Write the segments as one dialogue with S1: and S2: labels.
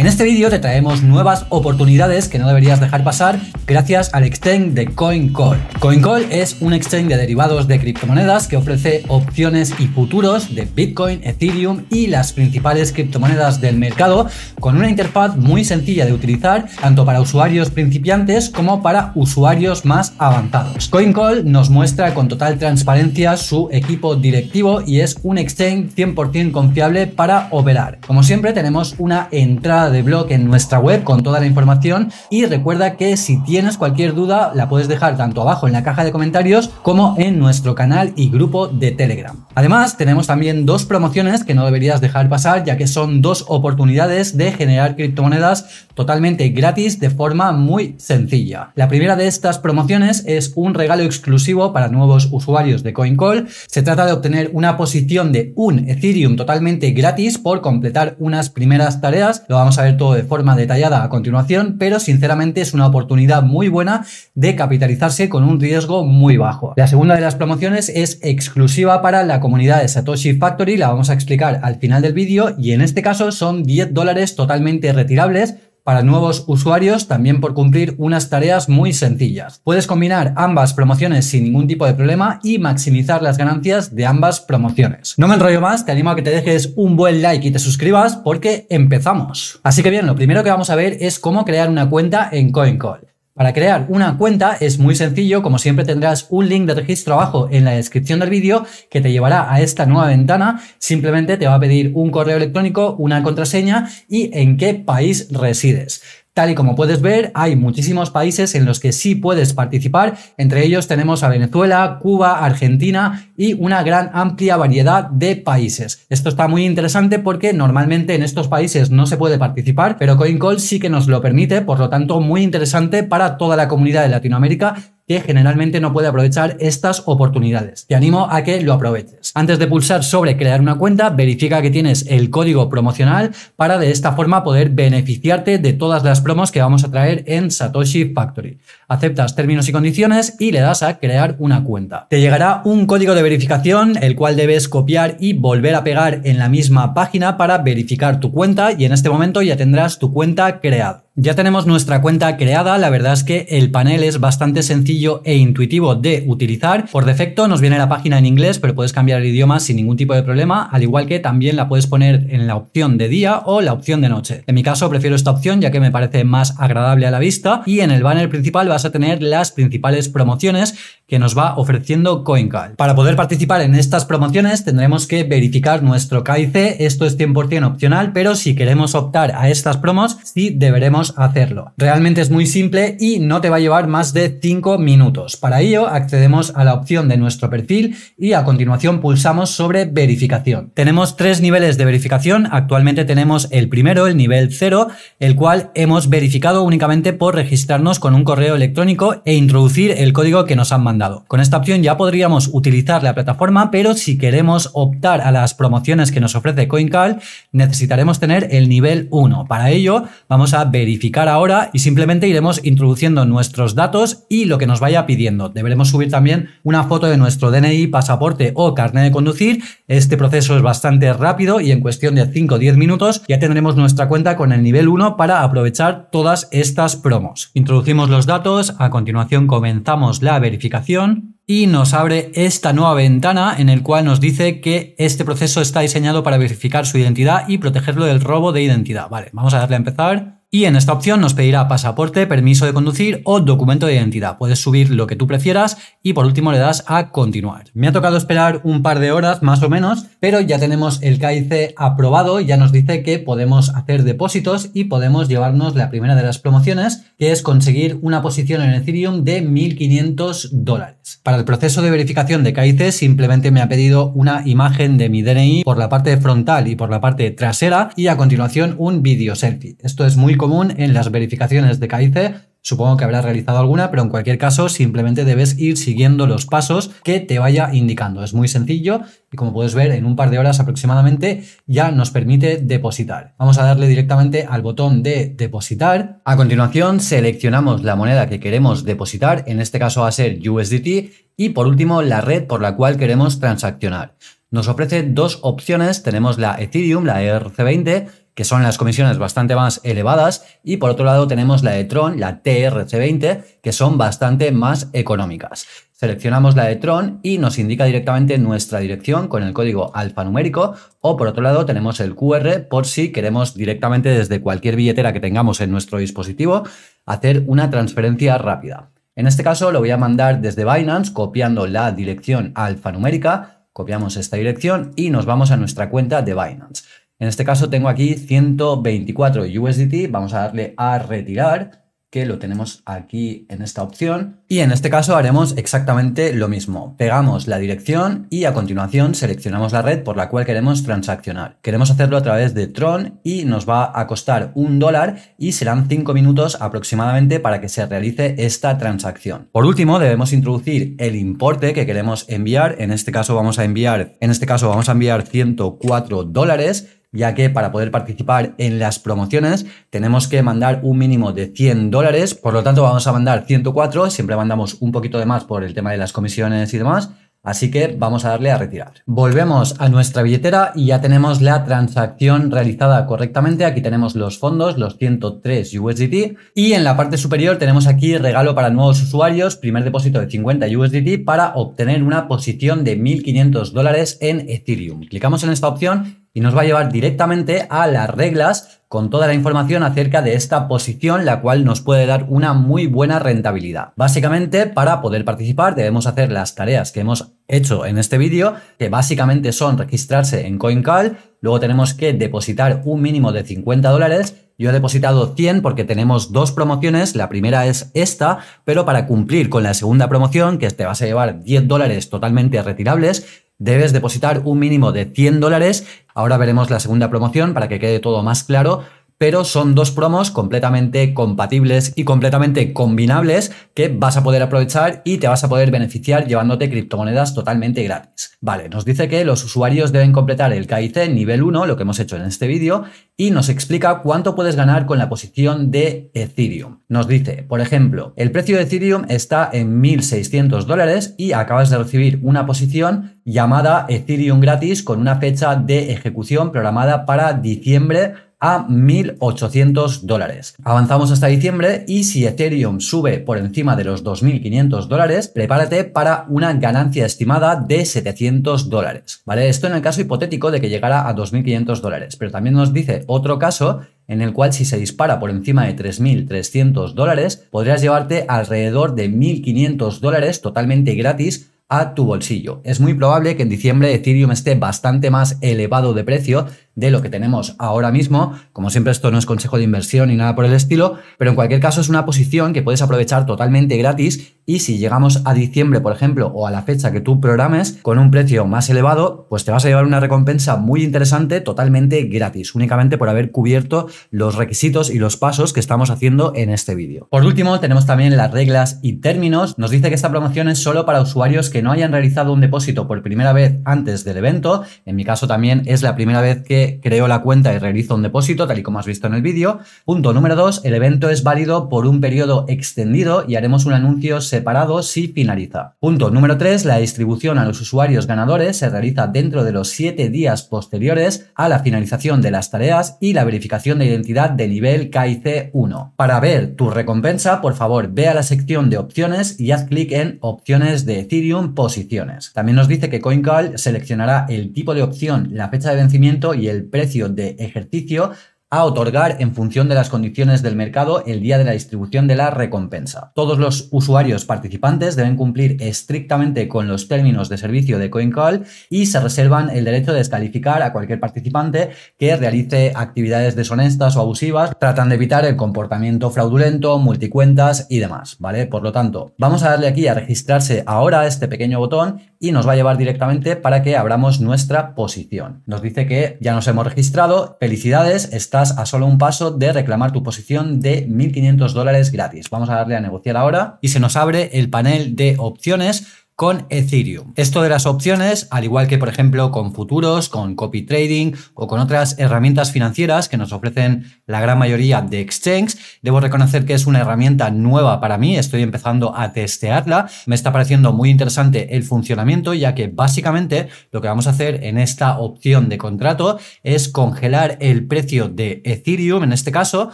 S1: En este vídeo te traemos nuevas oportunidades que no deberías dejar pasar gracias al exchange de CoinCall. CoinCall es un exchange de derivados de criptomonedas que ofrece opciones y futuros de Bitcoin, Ethereum y las principales criptomonedas del mercado con una interfaz muy sencilla de utilizar tanto para usuarios principiantes como para usuarios más avanzados. CoinCall nos muestra con total transparencia su equipo directivo y es un exchange 100% confiable para operar. Como siempre tenemos una entrada de blog en nuestra web con toda la información y recuerda que si tienes cualquier duda la puedes dejar tanto abajo en la caja de comentarios como en nuestro canal y grupo de Telegram. Además tenemos también dos promociones que no deberías dejar pasar ya que son dos oportunidades de generar criptomonedas totalmente gratis de forma muy sencilla. La primera de estas promociones es un regalo exclusivo para nuevos usuarios de CoinCall. Se trata de obtener una posición de un Ethereum totalmente gratis por completar unas primeras tareas. Lo vamos a ver todo de forma detallada a continuación, pero sinceramente es una oportunidad muy buena de capitalizarse con un riesgo muy bajo. La segunda de las promociones es exclusiva para la comunidad de Satoshi Factory, la vamos a explicar al final del vídeo y en este caso son 10 dólares totalmente retirables para nuevos usuarios también por cumplir unas tareas muy sencillas. Puedes combinar ambas promociones sin ningún tipo de problema y maximizar las ganancias de ambas promociones. No me enrollo más, te animo a que te dejes un buen like y te suscribas porque empezamos. Así que bien, lo primero que vamos a ver es cómo crear una cuenta en CoinCall. Para crear una cuenta es muy sencillo, como siempre tendrás un link de registro abajo en la descripción del vídeo que te llevará a esta nueva ventana, simplemente te va a pedir un correo electrónico, una contraseña y en qué país resides. Tal y como puedes ver, hay muchísimos países en los que sí puedes participar, entre ellos tenemos a Venezuela, Cuba, Argentina y una gran amplia variedad de países. Esto está muy interesante porque normalmente en estos países no se puede participar, pero CoinCall sí que nos lo permite, por lo tanto muy interesante para toda la comunidad de Latinoamérica que generalmente no puede aprovechar estas oportunidades. Te animo a que lo aproveches. Antes de pulsar sobre crear una cuenta, verifica que tienes el código promocional para de esta forma poder beneficiarte de todas las promos que vamos a traer en Satoshi Factory. Aceptas términos y condiciones y le das a crear una cuenta. Te llegará un código de verificación, el cual debes copiar y volver a pegar en la misma página para verificar tu cuenta y en este momento ya tendrás tu cuenta creada. Ya tenemos nuestra cuenta creada, la verdad es que el panel es bastante sencillo e intuitivo de utilizar. Por defecto nos viene la página en inglés, pero puedes cambiar el idioma sin ningún tipo de problema, al igual que también la puedes poner en la opción de día o la opción de noche. En mi caso prefiero esta opción ya que me parece más agradable a la vista y en el banner principal vas a tener las principales promociones que nos va ofreciendo CoinCal. Para poder participar en estas promociones tendremos que verificar nuestro KIC, esto es 100% opcional, pero si queremos optar a estas promos sí deberemos hacerlo. Realmente es muy simple y no te va a llevar más de 5 minutos. Para ello accedemos a la opción de nuestro perfil y a continuación pulsamos sobre verificación. Tenemos tres niveles de verificación. Actualmente tenemos el primero, el nivel 0, el cual hemos verificado únicamente por registrarnos con un correo electrónico e introducir el código que nos han mandado. Con esta opción ya podríamos utilizar la plataforma, pero si queremos optar a las promociones que nos ofrece CoinCal, necesitaremos tener el nivel 1. Para ello vamos a verificar verificar ahora y simplemente iremos introduciendo nuestros datos y lo que nos vaya pidiendo. Deberemos subir también una foto de nuestro DNI, pasaporte o carnet de conducir. Este proceso es bastante rápido y en cuestión de 5 o 10 minutos ya tendremos nuestra cuenta con el nivel 1 para aprovechar todas estas promos. Introducimos los datos, a continuación comenzamos la verificación y nos abre esta nueva ventana en el cual nos dice que este proceso está diseñado para verificar su identidad y protegerlo del robo de identidad. Vale, vamos a darle a empezar y en esta opción nos pedirá pasaporte, permiso de conducir o documento de identidad. Puedes subir lo que tú prefieras y por último le das a continuar. Me ha tocado esperar un par de horas más o menos, pero ya tenemos el KIC aprobado, ya nos dice que podemos hacer depósitos y podemos llevarnos la primera de las promociones, que es conseguir una posición en Ethereum de 1500 dólares. Para el proceso de verificación de KIC simplemente me ha pedido una imagen de mi DNI por la parte frontal y por la parte trasera y a continuación un video selfie. Esto es muy común en las verificaciones de KIC Supongo que habrás realizado alguna, pero en cualquier caso simplemente debes ir siguiendo los pasos que te vaya indicando. Es muy sencillo y como puedes ver en un par de horas aproximadamente ya nos permite depositar. Vamos a darle directamente al botón de depositar. A continuación seleccionamos la moneda que queremos depositar, en este caso va a ser USDT y por último la red por la cual queremos transaccionar nos ofrece dos opciones. Tenemos la Ethereum, la ERC20, que son las comisiones bastante más elevadas, y por otro lado tenemos la Etron, la TRC20, e que son bastante más económicas. Seleccionamos la de y nos indica directamente nuestra dirección con el código alfanumérico o por otro lado tenemos el QR por si queremos directamente desde cualquier billetera que tengamos en nuestro dispositivo hacer una transferencia rápida. En este caso lo voy a mandar desde Binance copiando la dirección alfanumérica copiamos esta dirección y nos vamos a nuestra cuenta de Binance. En este caso tengo aquí 124 USDT, vamos a darle a retirar que lo tenemos aquí en esta opción. Y en este caso haremos exactamente lo mismo. Pegamos la dirección y a continuación seleccionamos la red por la cual queremos transaccionar. Queremos hacerlo a través de Tron y nos va a costar un dólar y serán cinco minutos aproximadamente para que se realice esta transacción. Por último debemos introducir el importe que queremos enviar. En este caso vamos a enviar, en este caso vamos a enviar 104 dólares ya que para poder participar en las promociones tenemos que mandar un mínimo de 100 dólares, por lo tanto vamos a mandar 104, siempre mandamos un poquito de más por el tema de las comisiones y demás, así que vamos a darle a retirar. Volvemos a nuestra billetera y ya tenemos la transacción realizada correctamente, aquí tenemos los fondos, los 103 USDT y en la parte superior tenemos aquí regalo para nuevos usuarios, primer depósito de 50 USDT para obtener una posición de 1500 dólares en Ethereum. Clicamos en esta opción y nos va a llevar directamente a las reglas con toda la información acerca de esta posición, la cual nos puede dar una muy buena rentabilidad. Básicamente, para poder participar debemos hacer las tareas que hemos hecho en este vídeo, que básicamente son registrarse en CoinCal, luego tenemos que depositar un mínimo de 50 dólares, yo he depositado 100 porque tenemos dos promociones, la primera es esta, pero para cumplir con la segunda promoción, que te vas a llevar 10 dólares totalmente retirables, debes depositar un mínimo de 100 dólares. Ahora veremos la segunda promoción para que quede todo más claro, pero son dos promos completamente compatibles y completamente combinables que vas a poder aprovechar y te vas a poder beneficiar llevándote criptomonedas totalmente gratis. Vale, nos dice que los usuarios deben completar el KIC nivel 1, lo que hemos hecho en este vídeo, y nos explica cuánto puedes ganar con la posición de Ethereum. Nos dice, por ejemplo, el precio de Ethereum está en 1.600 dólares y acabas de recibir una posición llamada Ethereum gratis con una fecha de ejecución programada para diciembre a 1.800 dólares. Avanzamos hasta diciembre y si Ethereum sube por encima de los 2.500 dólares, prepárate para una ganancia estimada de 700 dólares. ¿Vale? Esto en el caso hipotético de que llegara a 2.500 dólares, pero también nos dice otro caso en el cual si se dispara por encima de 3.300 dólares, podrías llevarte alrededor de 1.500 dólares totalmente gratis a tu bolsillo. Es muy probable que en diciembre Ethereum esté bastante más elevado de precio de lo que tenemos ahora mismo. Como siempre esto no es consejo de inversión ni nada por el estilo, pero en cualquier caso es una posición que puedes aprovechar totalmente gratis y si llegamos a diciembre, por ejemplo, o a la fecha que tú programes con un precio más elevado, pues te vas a llevar una recompensa muy interesante totalmente gratis, únicamente por haber cubierto los requisitos y los pasos que estamos haciendo en este vídeo. Por último, tenemos también las reglas y términos. Nos dice que esta promoción es solo para usuarios que no hayan realizado un depósito por primera vez antes del evento. En mi caso también es la primera vez que creo la cuenta y realizo un depósito, tal y como has visto en el vídeo. Punto número 2, el evento es válido por un periodo extendido y haremos un anuncio separado si finaliza. Punto número 3. La distribución a los usuarios ganadores se realiza dentro de los 7 días posteriores a la finalización de las tareas y la verificación de identidad de nivel KIC 1. Para ver tu recompensa, por favor, ve a la sección de opciones y haz clic en opciones de Ethereum posiciones. También nos dice que CoinCall seleccionará el tipo de opción, la fecha de vencimiento y el precio de ejercicio a otorgar en función de las condiciones del mercado el día de la distribución de la recompensa. Todos los usuarios participantes deben cumplir estrictamente con los términos de servicio de CoinCall y se reservan el derecho de descalificar a cualquier participante que realice actividades deshonestas o abusivas. Tratan de evitar el comportamiento fraudulento, multicuentas y demás, ¿vale? Por lo tanto, vamos a darle aquí a registrarse ahora este pequeño botón y nos va a llevar directamente para que abramos nuestra posición. Nos dice que ya nos hemos registrado. Felicidades, estás a solo un paso de reclamar tu posición de 1.500 dólares gratis. Vamos a darle a negociar ahora y se nos abre el panel de opciones con Ethereum. Esto de las opciones, al igual que por ejemplo con futuros, con copy trading o con otras herramientas financieras que nos ofrecen la gran mayoría de exchanges, debo reconocer que es una herramienta nueva para mí, estoy empezando a testearla, me está pareciendo muy interesante el funcionamiento ya que básicamente lo que vamos a hacer en esta opción de contrato es congelar el precio de Ethereum en este caso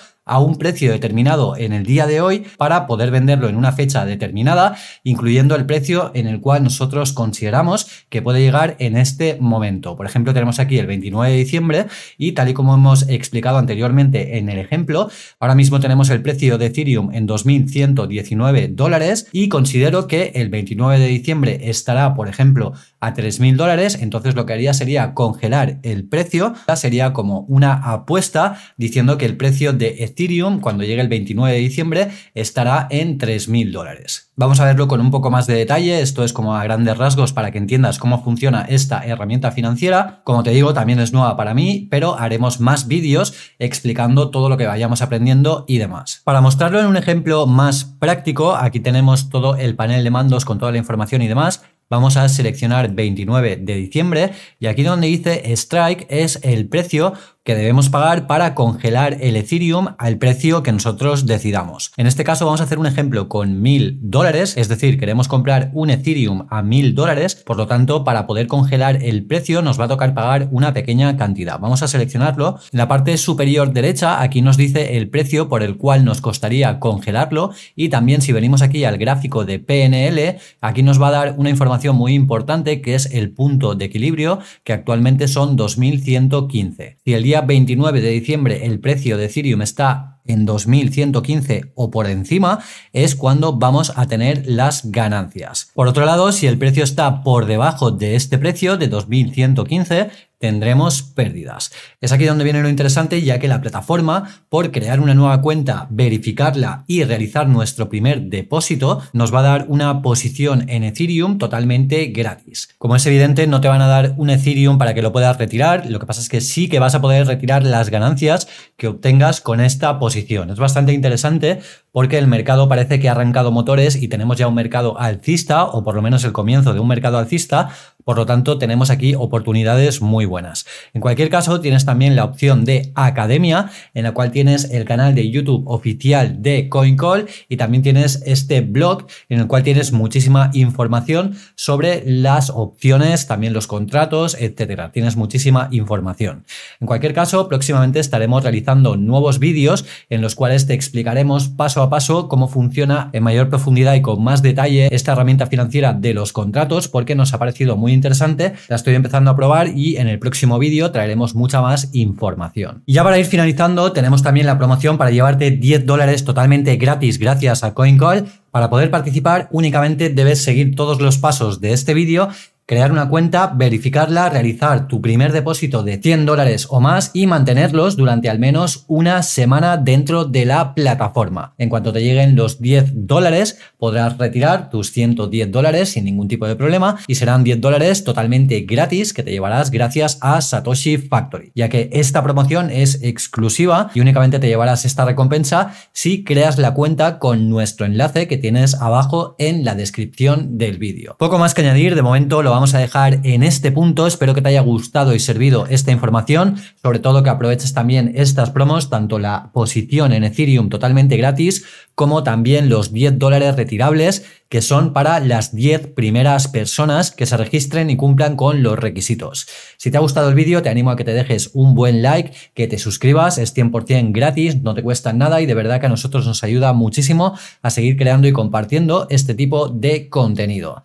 S1: a un precio determinado en el día de hoy para poder venderlo en una fecha determinada, incluyendo el precio en el cual nosotros consideramos que puede llegar en este momento. Por ejemplo, tenemos aquí el 29 de diciembre y tal y como hemos explicado anteriormente en el ejemplo, ahora mismo tenemos el precio de Ethereum en 2.119 dólares y considero que el 29 de diciembre estará, por ejemplo, a 3.000 dólares, entonces lo que haría sería congelar el precio, sería como una apuesta diciendo que el precio de Ethereum cuando llegue el 29 de diciembre estará en 3.000 dólares. Vamos a verlo con un poco más de detalle, esto es como a grandes rasgos para que entiendas cómo funciona esta herramienta financiera. Como te digo, también es nueva para mí, pero haremos más vídeos explicando todo lo que vayamos aprendiendo y demás. Para mostrarlo en un ejemplo más práctico, aquí tenemos todo el panel de mandos con toda la información y demás. Vamos a seleccionar 29 de diciembre y aquí donde dice strike es el precio que debemos pagar para congelar el Ethereum al precio que nosotros decidamos. En este caso vamos a hacer un ejemplo con 1000 dólares, es decir, queremos comprar un Ethereum a 1000 dólares, por lo tanto, para poder congelar el precio nos va a tocar pagar una pequeña cantidad. Vamos a seleccionarlo. En la parte superior derecha, aquí nos dice el precio por el cual nos costaría congelarlo y también si venimos aquí al gráfico de PNL, aquí nos va a dar una información muy importante que es el punto de equilibrio, que actualmente son 2115. Si el día 29 de diciembre el precio de Ethereum está en 2115 o por encima, es cuando vamos a tener las ganancias. Por otro lado, si el precio está por debajo de este precio de 2115, tendremos pérdidas. Es aquí donde viene lo interesante, ya que la plataforma, por crear una nueva cuenta, verificarla y realizar nuestro primer depósito, nos va a dar una posición en Ethereum totalmente gratis. Como es evidente, no te van a dar un Ethereum para que lo puedas retirar, lo que pasa es que sí que vas a poder retirar las ganancias que obtengas con esta posición es bastante interesante porque el mercado parece que ha arrancado motores y tenemos ya un mercado alcista, o por lo menos el comienzo de un mercado alcista, por lo tanto tenemos aquí oportunidades muy buenas. En cualquier caso, tienes también la opción de Academia, en la cual tienes el canal de YouTube oficial de CoinCall y también tienes este blog en el cual tienes muchísima información sobre las opciones, también los contratos, etcétera. Tienes muchísima información. En cualquier caso, próximamente estaremos realizando nuevos vídeos en los cuales te explicaremos paso a paso cómo funciona en mayor profundidad y con más detalle esta herramienta financiera de los contratos porque nos ha parecido muy interesante, la estoy empezando a probar y en el próximo vídeo traeremos mucha más información. ya para ir finalizando, tenemos también la promoción para llevarte 10 dólares totalmente gratis gracias a CoinCall. Para poder participar únicamente debes seguir todos los pasos de este vídeo crear una cuenta, verificarla, realizar tu primer depósito de 100 dólares o más y mantenerlos durante al menos una semana dentro de la plataforma. En cuanto te lleguen los 10 dólares, podrás retirar tus 110 dólares sin ningún tipo de problema y serán 10 dólares totalmente gratis que te llevarás gracias a Satoshi Factory, ya que esta promoción es exclusiva y únicamente te llevarás esta recompensa si creas la cuenta con nuestro enlace que tienes abajo en la descripción del vídeo. Poco más que añadir, de momento lo vamos a dejar en este punto. Espero que te haya gustado y servido esta información, sobre todo que aproveches también estas promos, tanto la posición en Ethereum totalmente gratis, como también los 10 dólares retirables que son para las 10 primeras personas que se registren y cumplan con los requisitos. Si te ha gustado el vídeo, te animo a que te dejes un buen like, que te suscribas, es 100% gratis, no te cuesta nada y de verdad que a nosotros nos ayuda muchísimo a seguir creando y compartiendo este tipo de contenido.